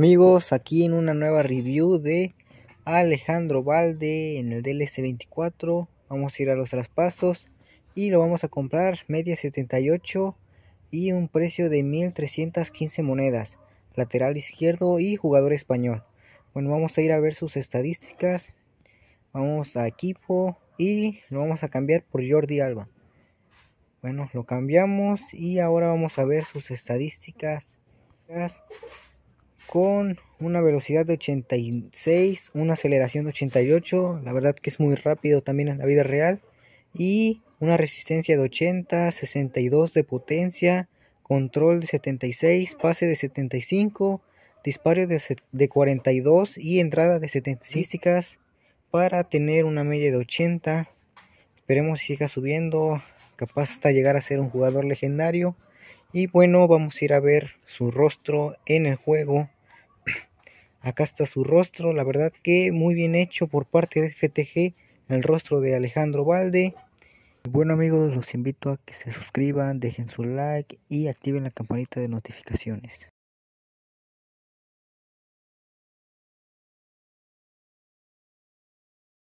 Amigos, aquí en una nueva review de Alejandro Valde en el DLC 24. Vamos a ir a los traspasos y lo vamos a comprar media 78 y un precio de 1315 monedas. Lateral izquierdo y jugador español. Bueno, vamos a ir a ver sus estadísticas. Vamos a equipo y lo vamos a cambiar por Jordi Alba. Bueno, lo cambiamos y ahora vamos a ver sus estadísticas con una velocidad de 86, una aceleración de 88, la verdad que es muy rápido también en la vida real, y una resistencia de 80, 62 de potencia, control de 76, pase de 75, disparo de, 42 y entrada de 76 para tener una media de 80. Esperemos siga subiendo, capaz hasta llegar a ser un jugador legendario. Y bueno, vamos a ir a ver su rostro en el juego. Acá está su rostro, la verdad que muy bien hecho por parte de FTG, el rostro de Alejandro Valde. Bueno amigos, los invito a que se suscriban, dejen su like y activen la campanita de notificaciones.